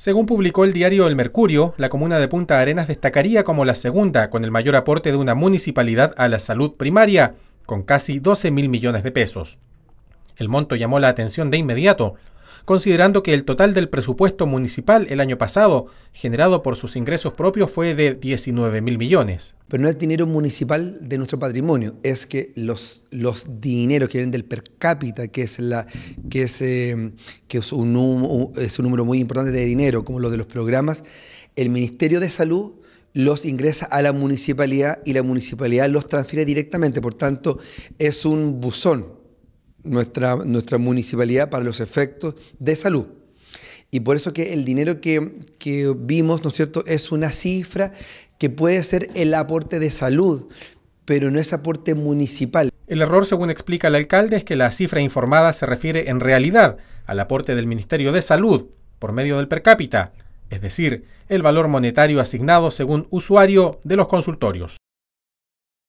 Según publicó el diario El Mercurio, la comuna de Punta Arenas destacaría como la segunda con el mayor aporte de una municipalidad a la salud primaria, con casi 12 mil millones de pesos. El monto llamó la atención de inmediato, considerando que el total del presupuesto municipal el año pasado, generado por sus ingresos propios, fue de 19 mil millones. Pero no es dinero municipal de nuestro patrimonio, es que los, los dineros que vienen del per cápita, que es, la, que es, eh, es, un, es un número muy importante de dinero, como los de los programas, el Ministerio de Salud los ingresa a la municipalidad y la municipalidad los transfiere directamente. Por tanto, es un buzón, nuestra, nuestra municipalidad para los efectos de salud. Y por eso que el dinero que, que vimos, ¿no es cierto?, es una cifra que puede ser el aporte de salud, pero no es aporte municipal. El error, según explica el alcalde, es que la cifra informada se refiere en realidad al aporte del Ministerio de Salud por medio del per cápita, es decir, el valor monetario asignado según usuario de los consultorios.